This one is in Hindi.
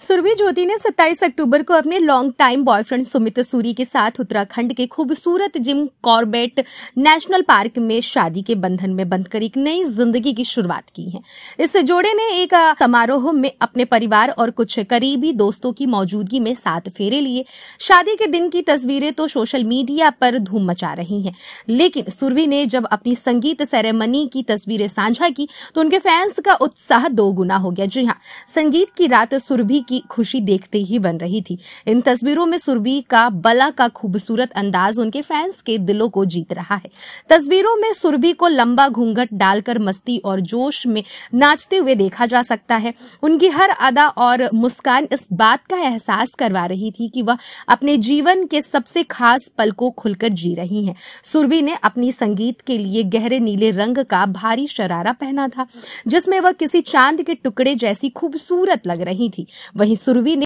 सुरभि ज्योति ने 27 अक्टूबर को अपने long time boyfriend Sumit Suri के साथ उत्तराखंड के खूबसूरत जिम कॉर्बेट नेशनल पार्क में शादी के बंधन में बंधकर एक नई जिंदगी की शुरुआत की है इस जोड़े ने एक समारोह में अपने परिवार और कुछ करीबी दोस्तों की मौजूदगी में साथ फेरे लिए शादी के दिन की तस्वीरें तो सोशल मीडिया पर धूम मचा रही है लेकिन सुरभि ने जब अपनी संगीत सेरेमनी की तस्वीरें साझा की तो उनके फैंस का उत्साह दो गुना हो गया जी हाँ संगीत की रात सुरभि की खुशी देखते ही बन रही थी इन तस्वीरों में सुरभि का बला का खूबसूरत अंदाज उनके फैंस के दिलों को जीत रहा है तस्वीरों में सुरभि को लंबा घूंघट डालकर मस्ती और जोश में नाचते हुए देखा जा सकता है उनकी हर अदा और मुस्कान इस बात का एहसास करवा रही थी कि वह अपने जीवन के सबसे खास पल को खुलकर जी रही हैं सुरभि ने अपनी संगीत के लिए गहरे नीले रंग का भारी शरारा पहना था जिसमें वह किसी चांद के टुकड़े जैसी खूबसूरत लग रही थी वहीं सुरवी ने